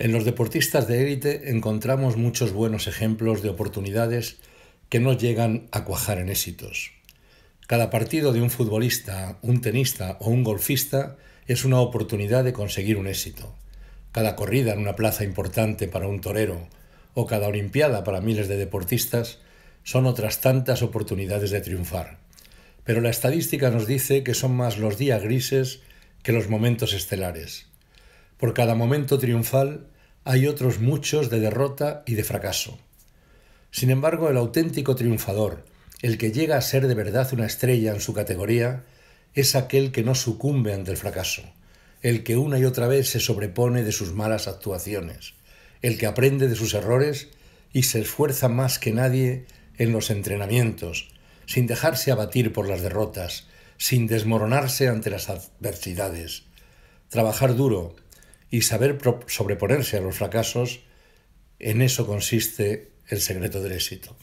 En los deportistas de élite encontramos muchos buenos ejemplos de oportunidades que no llegan a cuajar en éxitos. Cada partido de un futbolista, un tenista o un golfista es una oportunidad de conseguir un éxito. Cada corrida en una plaza importante para un torero o cada Olimpiada para miles de deportistas son otras tantas oportunidades de triunfar. Pero la estadística nos dice que son más los días grises que los momentos estelares. Por cada momento triunfal hay otros muchos de derrota y de fracaso. Sin embargo, el auténtico triunfador, el que llega a ser de verdad una estrella en su categoría, es aquel que no sucumbe ante el fracaso, el que una y otra vez se sobrepone de sus malas actuaciones, el que aprende de sus errores y se esfuerza más que nadie en los entrenamientos, sin dejarse abatir por las derrotas, sin desmoronarse ante las adversidades. Trabajar duro, y saber sobreponerse a los fracasos, en eso consiste el secreto del éxito.